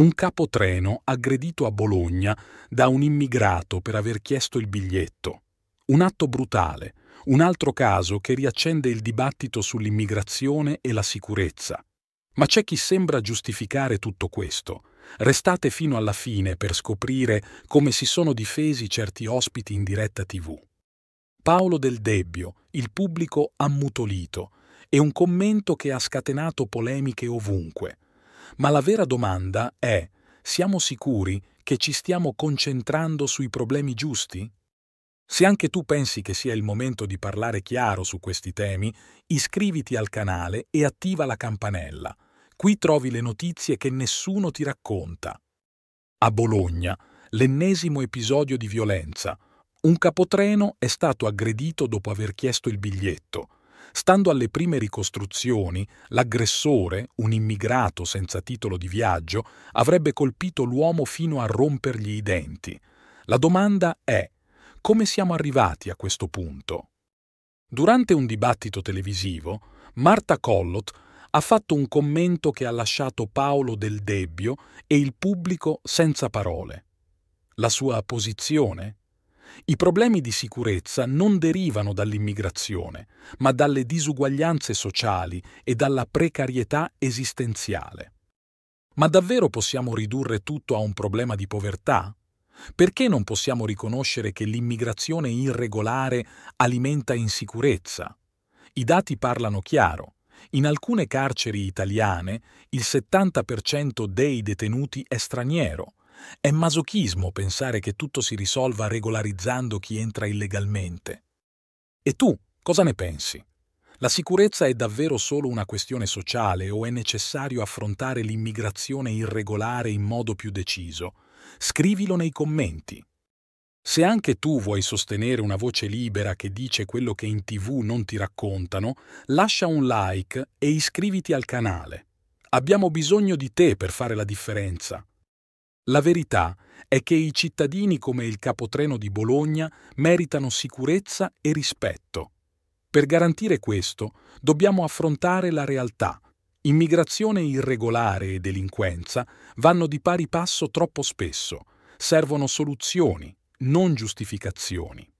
un capotreno aggredito a Bologna da un immigrato per aver chiesto il biglietto. Un atto brutale, un altro caso che riaccende il dibattito sull'immigrazione e la sicurezza. Ma c'è chi sembra giustificare tutto questo. Restate fino alla fine per scoprire come si sono difesi certi ospiti in diretta tv. Paolo Del Debbio, il pubblico ammutolito, e un commento che ha scatenato polemiche ovunque – ma la vera domanda è, siamo sicuri che ci stiamo concentrando sui problemi giusti? Se anche tu pensi che sia il momento di parlare chiaro su questi temi, iscriviti al canale e attiva la campanella. Qui trovi le notizie che nessuno ti racconta. A Bologna, l'ennesimo episodio di violenza. Un capotreno è stato aggredito dopo aver chiesto il biglietto. Stando alle prime ricostruzioni, l'aggressore, un immigrato senza titolo di viaggio, avrebbe colpito l'uomo fino a rompergli i denti. La domanda è come siamo arrivati a questo punto? Durante un dibattito televisivo, Marta Collot ha fatto un commento che ha lasciato Paolo del Debbio e il pubblico senza parole. La sua posizione i problemi di sicurezza non derivano dall'immigrazione, ma dalle disuguaglianze sociali e dalla precarietà esistenziale. Ma davvero possiamo ridurre tutto a un problema di povertà? Perché non possiamo riconoscere che l'immigrazione irregolare alimenta insicurezza? I dati parlano chiaro. In alcune carceri italiane il 70% dei detenuti è straniero, è masochismo pensare che tutto si risolva regolarizzando chi entra illegalmente. E tu, cosa ne pensi? La sicurezza è davvero solo una questione sociale o è necessario affrontare l'immigrazione irregolare in modo più deciso? Scrivilo nei commenti. Se anche tu vuoi sostenere una voce libera che dice quello che in tv non ti raccontano, lascia un like e iscriviti al canale. Abbiamo bisogno di te per fare la differenza. La verità è che i cittadini come il capotreno di Bologna meritano sicurezza e rispetto. Per garantire questo dobbiamo affrontare la realtà. Immigrazione irregolare e delinquenza vanno di pari passo troppo spesso. Servono soluzioni, non giustificazioni.